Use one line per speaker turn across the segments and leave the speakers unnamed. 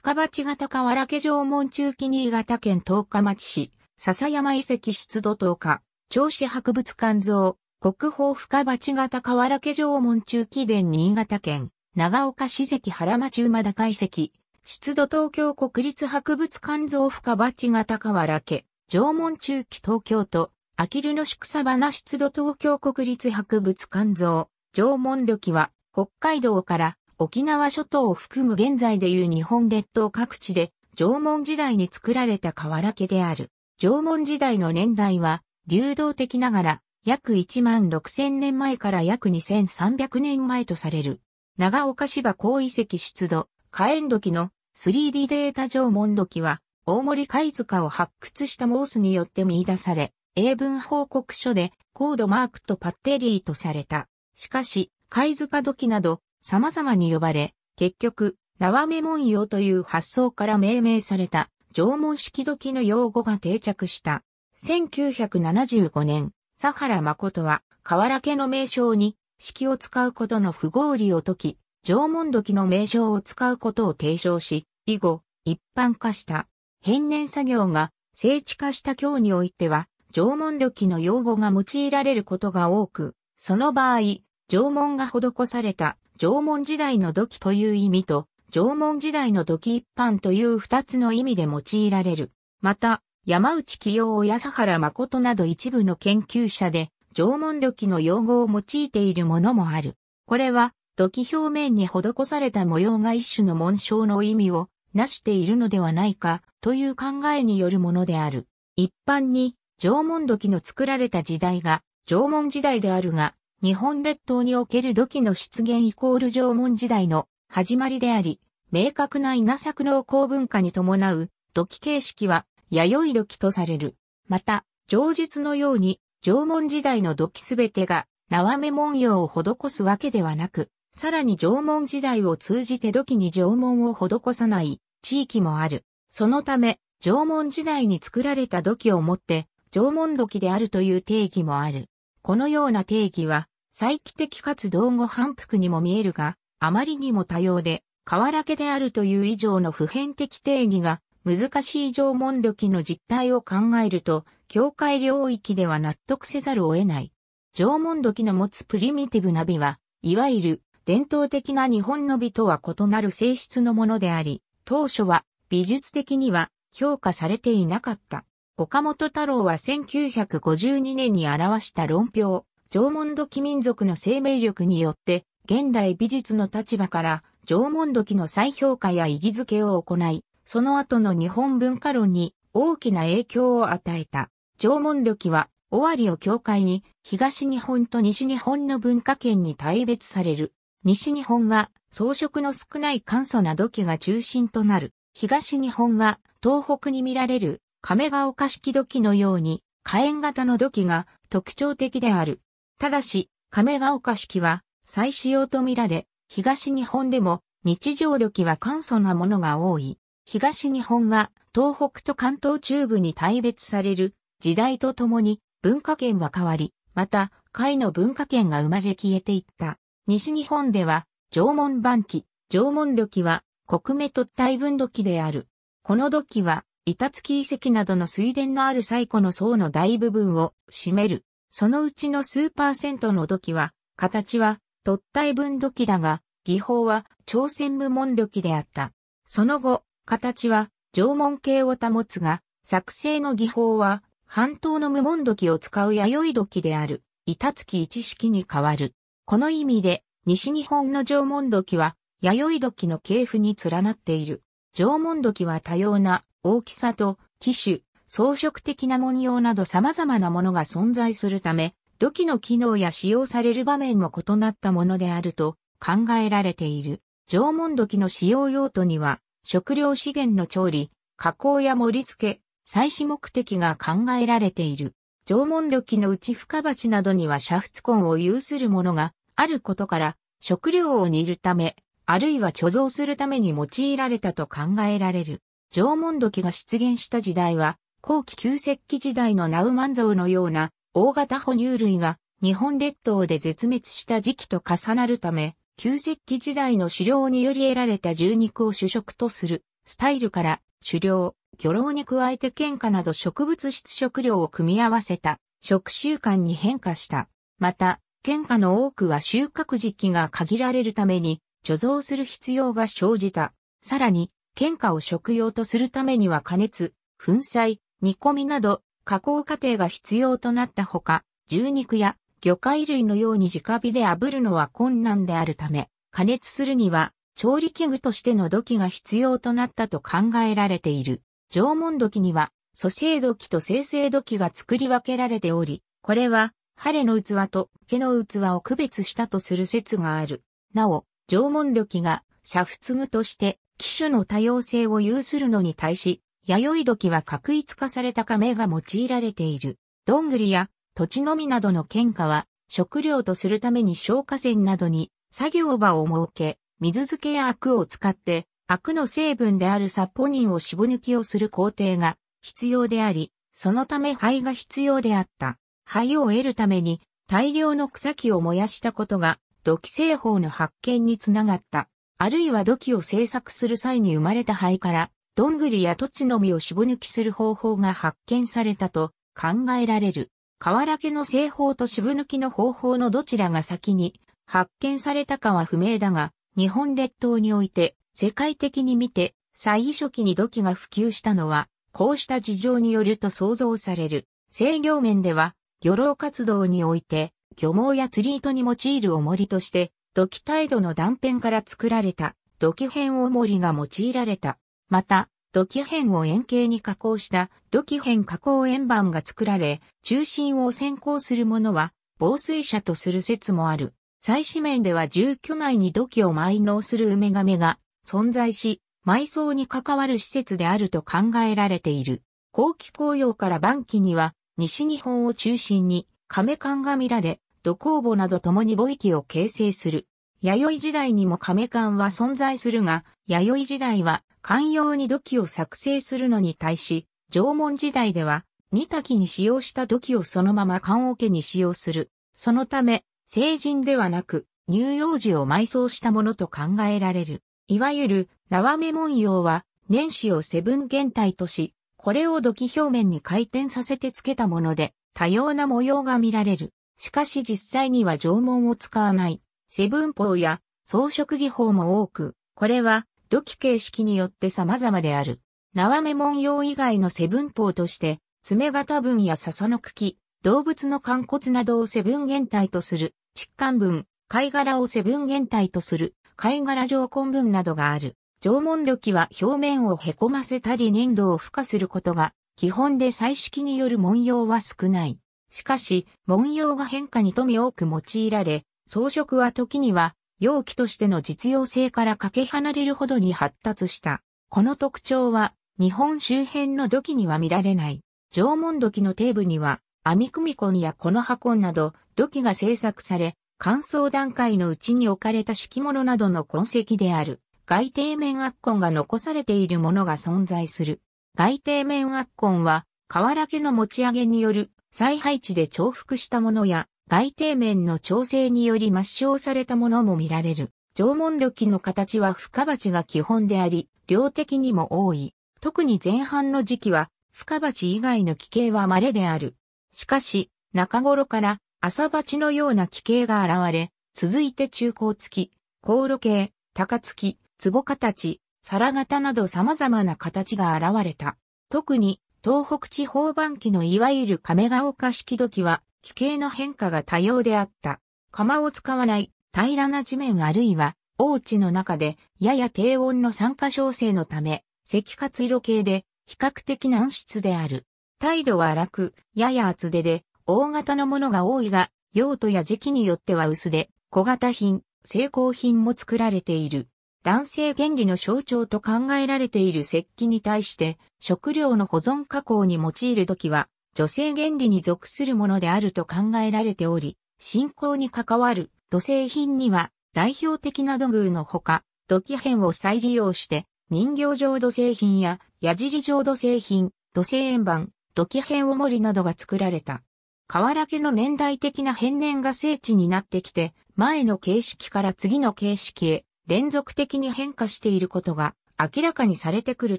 深鉢型河原家縄文中期新潟県十日町市、笹山遺跡出土十日、銚子博物館像、国宝深鉢型河原家縄文中期伝新潟県、長岡市関原町馬高遺跡、出土東京国立博物館像深鉢型河原家、縄文中期東京都、あきる野市草花出土東京国立博物館像、縄文土器は、北海道から沖縄諸島を含む現在でいう日本列島各地で、縄文時代に作られた河原家である。縄文時代の年代は、流動的ながら、約1万6000年前から約2300年前とされる。長岡芝高遺跡出土、火炎土器の 3D データ縄文土器は、大森貝塚を発掘したモースによって見出され、英文報告書で、コードマークとパッテリーとされた。しかし、貝塚土器など、様々に呼ばれ、結局、縄目文様という発想から命名された縄文式時の用語が定着した。1975年、佐原誠は、河原家の名称に、式を使うことの不合理を解き、縄文土器の名称を使うことを提唱し、以後、一般化した。変年作業が聖地化した今日においては、縄文土器の用語が用いられることが多く、その場合、縄文が施された縄文時代の土器という意味と、縄文時代の土器一般という二つの意味で用いられる。また、山内清夫や佐原誠など一部の研究者で、縄文土器の用語を用いているものもある。これは、土器表面に施された模様が一種の紋章の意味をなしているのではないかという考えによるものである。一般に縄文土器の作られた時代が縄文時代であるが、日本列島における土器の出現イコール縄文時代の始まりであり、明確な稲作農耕文化に伴う土器形式は弥生土器とされる。また、上述のように縄文時代の土器すべてが縄目文様を施すわけではなく、さらに縄文時代を通じて土器に縄文を施さない地域もある。そのため、縄文時代に作られた土器をもって、縄文土器であるという定義もある。このような定義は、再帰的かつ道後反復にも見えるが、あまりにも多様で、河原家であるという以上の普遍的定義が難しい縄文土器の実態を考えると、境界領域では納得せざるを得ない。縄文土器の持つプリミティブな美は、いわゆる伝統的な日本の美とは異なる性質のものであり、当初は美術的には評価されていなかった。岡本太郎は1952年に表した論評、縄文土器民族の生命力によって、現代美術の立場から縄文土器の再評価や意義づけを行い、その後の日本文化論に大きな影響を与えた。縄文土器は、尾張を境界に、東日本と西日本の文化圏に大別される。西日本は、装飾の少ない簡素な土器が中心となる。東日本は、東北に見られる、亀ヶ丘式土器のように、火炎型の土器が特徴的である。ただし、亀ヶ丘式は再使用とみられ、東日本でも日常土器は簡素なものが多い。東日本は東北と関東中部に大別される時代とともに文化圏は変わり、また、海の文化圏が生まれ消えていった。西日本では、縄文晩期、縄文土器は、国名と大分土器である。この土器は、板付き遺跡などの水田のある最古の層の大部分を占める。そのうちの数パーセントの土器は、形は、突体分土器だが、技法は朝鮮無門土器であった。その後、形は縄文系を保つが、作成の技法は半島の無門土器を使う弥生土器である、板付き一式に変わる。この意味で、西日本の縄文土器は、弥生土器の系譜に連なっている。縄文土器は多様な大きさと機種、装飾的な文様など様々なものが存在するため、土器の機能や使用される場面も異なったものであると考えられている。縄文土器の使用用途には、食料資源の調理、加工や盛り付け、採取目的が考えられている。縄文土器の内深鉢などには煮沸根を有するものがあることから、食料を煮るため、あるいは貯蔵するために用いられたと考えられる。縄文土器が出現した時代は、後期旧石器時代のナウマンゾウのような大型哺乳類が日本列島で絶滅した時期と重なるため、旧石器時代の狩猟により得られた獣肉を主食とするスタイルから狩猟、魚老に加えて喧嘩など植物質食料を組み合わせた食習慣に変化した。また、喧嘩の多くは収穫時期が限られるために貯蔵する必要が生じた。さらに、喧嘩を食用とするためには加熱、粉砕、煮込みなど加工過程が必要となったほか、牛肉や魚介類のように直火で炙るのは困難であるため、加熱するには調理器具としての土器が必要となったと考えられている。縄文土器には、蘇生土器と生成土器が作り分けられており、これは、晴れの器と毛の器を区別したとする説がある。なお、縄文土器が煮仏具として、機種の多様性を有するのに対し、弥生土器は確一化された亀が用いられている。どんぐりや土地のみなどの喧嘩は、食料とするために消火栓などに作業場を設け、水漬けやアクを使って、アクの成分であるサポニンを絞抜きをする工程が必要であり、そのため灰が必要であった。灰を得るために大量の草木を燃やしたことが土器製法の発見につながった。あるいは土器を製作する際に生まれた灰からどんぐりや土地のみを絞抜きする方法が発見されたと考えられる。河原家の製法と渋抜きの方法のどちらが先に発見されたかは不明だが、日本列島において世界的に見て最初期に土器が普及したのは、こうした事情によると想像される。制御面では、漁労活動において、漁網や釣り糸に用いる重りとして、土器態度の断片から作られた土器片重りが用いられた。また、土器片を円形に加工した土器片加工円盤が作られ、中心を先行するものは防水車とする説もある。祭祀面では住居内に土器を埋納する梅亀が存在し、埋葬に関わる施設であると考えられている。後期紅葉から晩期には西日本を中心に亀館が見られ、土工房など共に母域を形成する。弥生時代にも亀館は存在するが、弥生時代は寛容に土器を作成するのに対し、縄文時代では、煮炊きに使用した土器をそのまま棺桶に使用する。そのため、成人ではなく、乳幼児を埋葬したものと考えられる。いわゆる、縄目文様は、年始をセブン原体とし、これを土器表面に回転させて付けたもので、多様な模様が見られる。しかし実際には縄文を使わない、セブン法や装飾技法も多く、これは土器形式によって様々である。縄目文様以外の背分法として、爪型分や笹の茎、動物の肝骨などを背分原体とする、疾患分、貝殻を背分原体とする、貝殻状根分などがある。縄文土器は表面を凹ませたり粘土を孵化することが、基本で彩色による文様は少ない。しかし、文様が変化に富多く用いられ、装飾は時には容器としての実用性からかけ離れるほどに発達した。この特徴は、日本周辺の土器には見られない。縄文土器の底部には、網組子やこの箱など、土器が製作され、乾燥段階のうちに置かれた敷物などの痕跡である。外底面圧痕が残されているものが存在する。外底面圧痕は、瓦家の持ち上げによる再配置で重複したものや、外底面の調整により抹消されたものも見られる。縄文土器の形は深鉢が基本であり、量的にも多い。特に前半の時期は、深鉢以外の奇形は稀である。しかし、中頃から朝鉢のような奇形が現れ、続いて中高付き、高炉形、高付き、壺形、皿型など様々な形が現れた。特に、東北地方番期のいわゆる亀ヶ丘式土器は、地形の変化が多様であった。釜を使わない平らな地面あるいは大地の中でやや低温の酸化調整のため、赤活色系で比較的軟質である。態度は楽、やや厚手で、大型のものが多いが、用途や時期によっては薄で、小型品、成功品も作られている。男性原理の象徴と考えられている石器に対して、食料の保存加工に用いるときは、女性原理に属するものであると考えられており、信仰に関わる土製品には代表的な土偶のほか、土器片を再利用して人形浄土製品や矢尻浄土製品、土製円盤、土器片おもりなどが作られた。河原家の年代的な変年が聖地になってきて、前の形式から次の形式へ連続的に変化していることが明らかにされてくる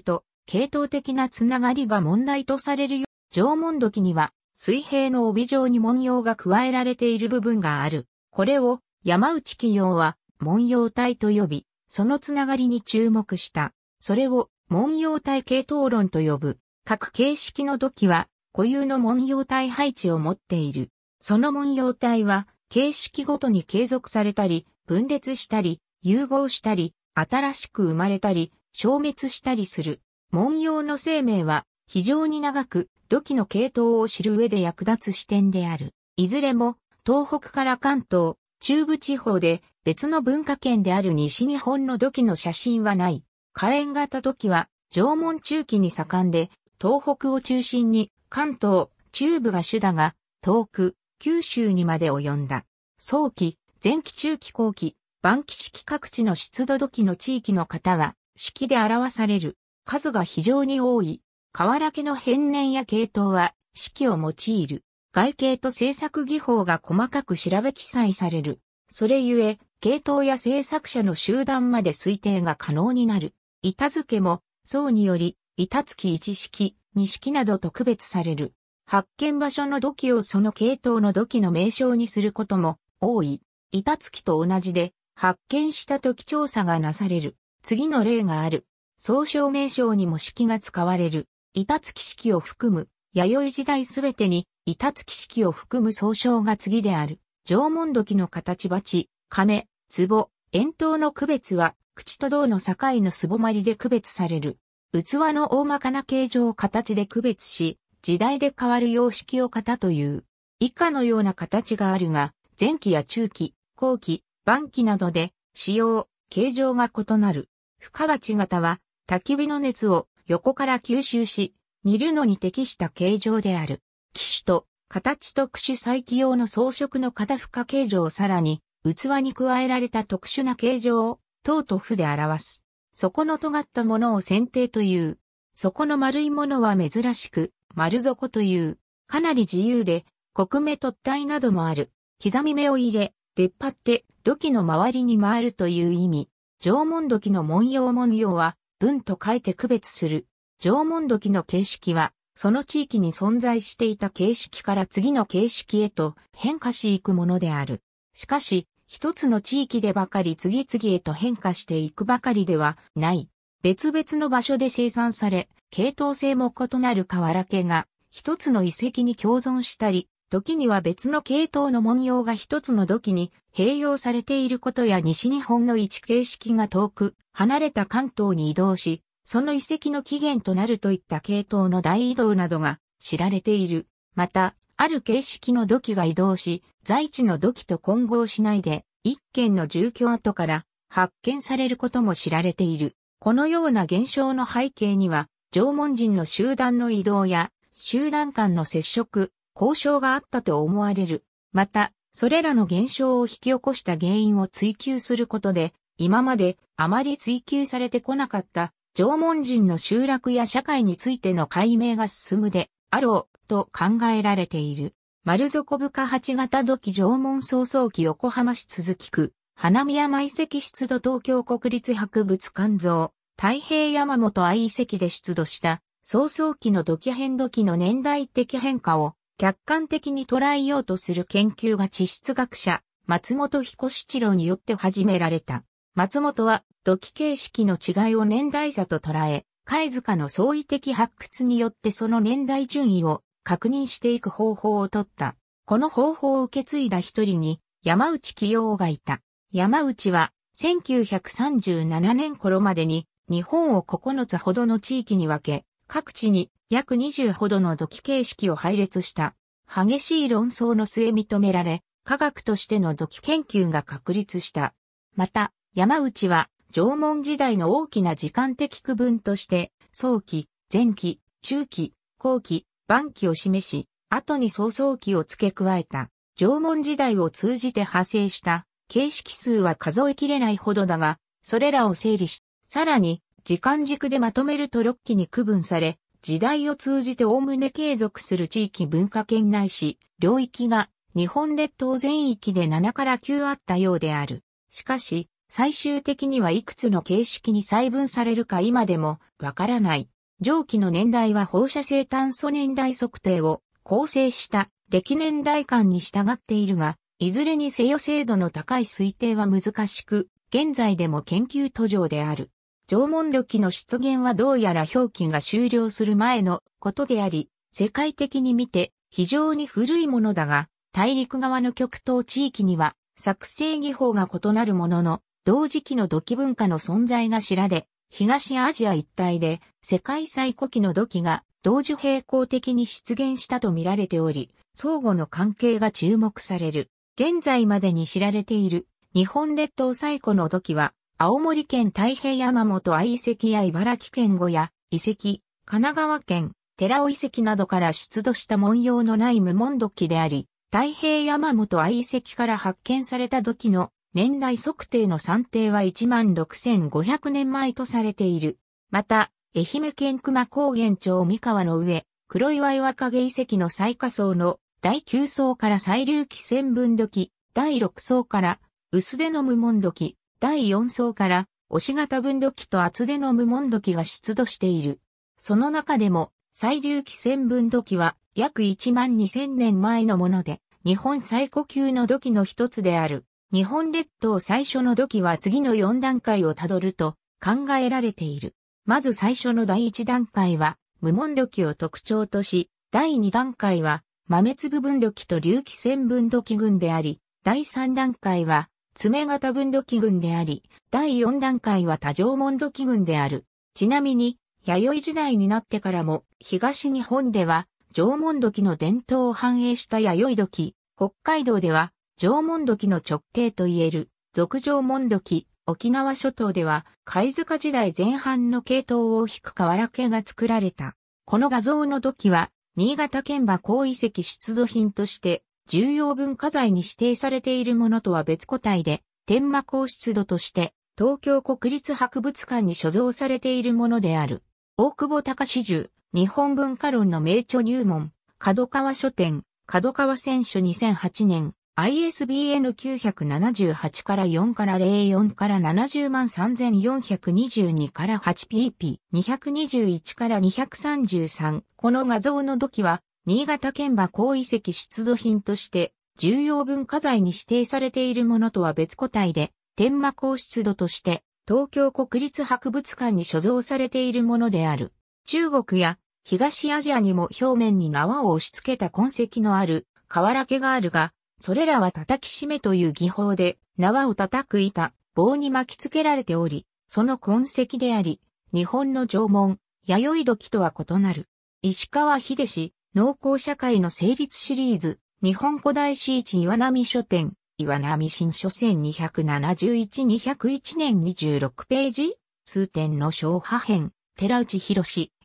と、系統的なつながりが問題とされるよ縄文土器には水平の帯状に文様が加えられている部分がある。これを山内企業は文様体と呼び、そのつながりに注目した。それを文様体系統論と呼ぶ。各形式の土器は固有の文様体配置を持っている。その文様体は形式ごとに継続されたり、分裂したり、融合したり、新しく生まれたり、消滅したりする。文様の生命は非常に長く土器の系統を知る上で役立つ視点である。いずれも、東北から関東、中部地方で別の文化圏である西日本の土器の写真はない。火炎型土器は縄文中期に盛んで、東北を中心に関東、中部が主だが、遠く、九州にまで及んだ。早期、前期中期後期、晩期式各地の湿度土器の地域の方は、式で表される数が非常に多い。瓦家の変年や系統は式を用いる。外形と制作技法が細かく調べ記載される。それゆえ、系統や制作者の集団まで推定が可能になる。板付けも、層により、板付き一式、二式などと区別される。発見場所の土器をその系統の土器の名称にすることも多い。板付きと同じで、発見した時調査がなされる。次の例がある。総称名称にも式が使われる。板付式を含む、弥生時代すべてに、板付式を含む総称が次である。縄文土器の形鉢、亀、壺、円筒の区別は、口と胴の境のすぼまりで区別される。器の大まかな形状を形で区別し、時代で変わる様式を型という。以下のような形があるが、前期や中期、後期、晩期などで、使用、形状が異なる。深鉢型は、焚き火の熱を横から吸収し、煮るのに適した形状である。機種と形特殊再起用の装飾の片付加形状をさらに、器に加えられた特殊な形状を、等と負で表す。底の尖ったものを剪定という。底の丸いものは珍しく、丸底という。かなり自由で、国目突体などもある。刻み目を入れ、出っ張って土器の周りに回るという意味。縄文土器の文様文様は、文と書いて区別する。縄文土器の形式は、その地域に存在していた形式から次の形式へと変化しいくものである。しかし、一つの地域でばかり次々へと変化していくばかりではない。別々の場所で生産され、系統性も異なる瓦家が一つの遺跡に共存したり、土器には別の系統の文様が一つの土器に併用されていることや西日本の位置形式が遠く、離れた関東に移動し、その遺跡の起源となるといった系統の大移動などが知られている。また、ある形式の土器が移動し、在地の土器と混合しないで、一軒の住居跡から発見されることも知られている。このような現象の背景には、縄文人の集団の移動や集団間の接触、交渉があったと思われる。また、それらの現象を引き起こした原因を追求することで、今まであまり追求されてこなかった縄文人の集落や社会についての解明が進むであろうと考えられている。丸底深八型土器縄文創造期横浜市続き区、花見山遺跡出土東京国立博物館像、太平山本愛遺跡で出土した、創造期の土器変土器の年代的変化を客観的に捉えようとする研究が地質学者、松本彦七郎によって始められた。松本は土器形式の違いを年代差と捉え、貝塚の相違的発掘によってその年代順位を確認していく方法をとった。この方法を受け継いだ一人に山内清雄がいた。山内は1937年頃までに日本を9つほどの地域に分け、各地に約20ほどの土器形式を配列した、激しい論争の末認められ、科学としての土器研究が確立した。また、山内は、縄文時代の大きな時間的区分として、早期、前期、中期、後期、晩期を示し、後に早々期を付け加えた。縄文時代を通じて派生した、形式数は数えきれないほどだが、それらを整理し、さらに、時間軸でまとめると6期に区分され、時代を通じておおむね継続する地域文化圏内市、領域が日本列島全域で7から9あったようである。しかし、最終的にはいくつの形式に細分されるか今でもわからない。上記の年代は放射性炭素年代測定を構成した歴年代間に従っているが、いずれにせよ精度の高い推定は難しく、現在でも研究途上である。縄文土器の出現はどうやら表記が終了する前のことであり、世界的に見て非常に古いものだが、大陸側の極東地域には作成技法が異なるものの、同時期の土器文化の存在が知られ、東アジア一帯で世界最古期の土器が同時並行的に出現したと見られており、相互の関係が注目される。現在までに知られている日本列島最古の土器は青森県太平山本愛遺跡や茨城県五や遺跡、神奈川県寺尾遺跡などから出土した文様のない無門土器であり、太平山本愛遺跡から発見された土器の年代測定の算定は16,500年前とされている。また、愛媛県熊高原町三河の上、黒岩岩影遺跡の最下層の第9層から最隆起千分土器、第6層から薄手の無門土器、第4層から押し型分度器と厚手の無門土器が出土している。その中でも、最流気線分土器は約1万2000年前のもので、日本最古級の土器の一つである。日本列島最初の土器は次の4段階をたどると考えられている。まず最初の第1段階は、無門土器を特徴とし、第2段階は、豆粒分土器と隆起線分土器群であり、第3段階は、爪型分度器群であり、第4段階は多条門土器群である。ちなみに、弥生時代になってからも、東日本では、縄文土器の伝統を反映した弥生土器、北海道では、縄文土器の直径といえる、俗縄文土器、沖縄諸島では、貝塚時代前半の系統を引く瓦系が作られた。この画像の土器は、新潟県馬高遺跡出土品として、重要文化財に指定されているものとは別個体で、天魔皇室土として、東京国立博物館に所蔵されているものである。大久保隆重、日本文化論の名著入門、角川書店、角川選書2008年、ISBN 978から4から04から70万3422から 8PP221 から233この画像の土器は新潟県馬高遺跡出土品として重要文化財に指定されているものとは別個体で、天馬高出土として東京国立博物館に所蔵されているものである。中国や東アジアにも表面に縄を押し付けた痕跡のある瓦家があるが、それらは叩き締めという技法で縄を叩く板、棒に巻き付けられており、その痕跡であり、日本の縄文、弥生土器とは異なる。石川秀氏、農耕社会の成立シリーズ、日本古代史一岩波書店、岩波新書1 271-201年26ページ、通天の小破編、寺内博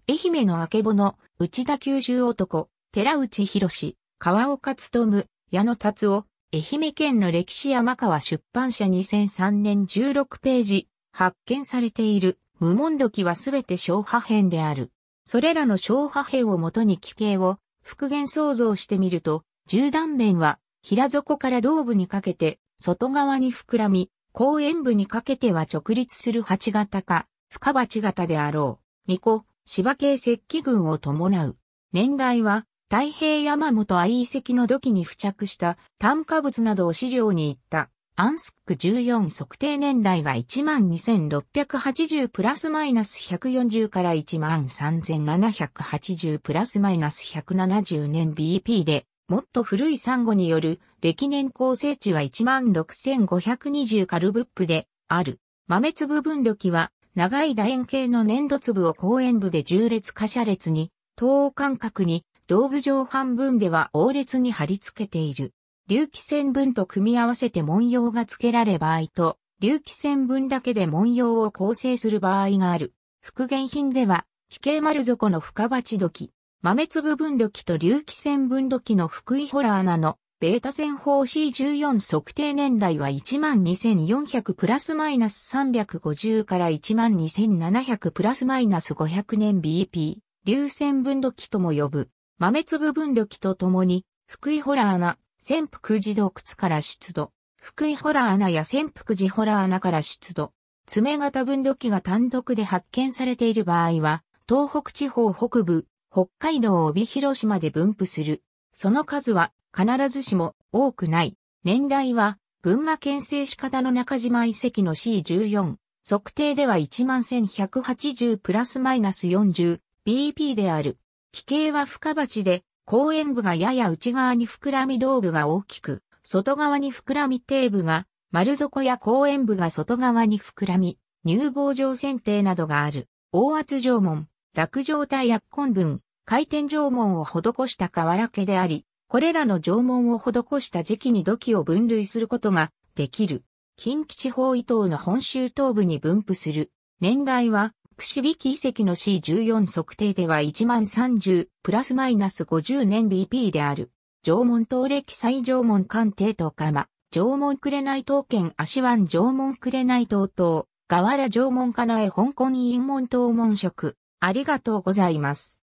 愛媛の明けぼの、内田九州男、寺内博川岡む矢野達夫、愛媛県の歴史山川出版社2003年16ページ、発見されている、無問時はすべて小破編である。それらの小破片をもとに奇形を復元創造してみると、縦断面は平底から胴部にかけて外側に膨らみ、後円部にかけては直立する鉢型か、深鉢型であろう。巫女、芝系石器群を伴う。年代は、太平山本愛遺跡の土器に付着した炭化物などを資料に行ったアンスック14測定年代は12,680プラスマイナス140から13,780プラスマイナス170年 BP で、もっと古いサンゴによる歴年構成値は16,520カルブップである。豆粒分度器は長い楕円形の粘土粒を公円部で重列可車列に、等間隔に、道部上半分では横列に貼り付けている。隆起線分と組み合わせて文様が付けられ場合と、隆起線分だけで文様を構成する場合がある。復元品では、奇形丸底の深鉢土器、豆粒分土器と隆起線分土器の福井ホラーなの、ベータ線法 C14 測定年代は12,400プラスマイナス350から12,700プラスマイナス500年 BP、流線分土器とも呼ぶ。豆粒分土器とともに、福井ホラーな、潜伏寺洞窟から出土。福井ホラー穴や潜伏寺ホラー穴から出土。爪型分度器が単独で発見されている場合は、東北地方北部、北海道帯広市まで分布する。その数は必ずしも多くない。年代は群馬県政仕方の中島遺跡の C14。測定では11180プラスマイナス 40BP である。規形は深鉢で後円部がやや内側に膨らみ胴部が大きく、外側に膨らみ底部が、丸底や後円部が外側に膨らみ、乳房状剪定などがある。大圧縄文、落状体薬根分、回転縄文を施した瓦家であり、これらの縄文を施した時期に土器を分類することができる。近畿地方伊東の本州東部に分布する。年代は串引き遺跡の C14 測定では1030プラスマイナス50年 BP である。縄文刀歴祭縄文鑑定と釜、縄文紅刀剣足湾縄文紅刀刀、河原縄文家内香港陰門刀門職。ありがとうございます。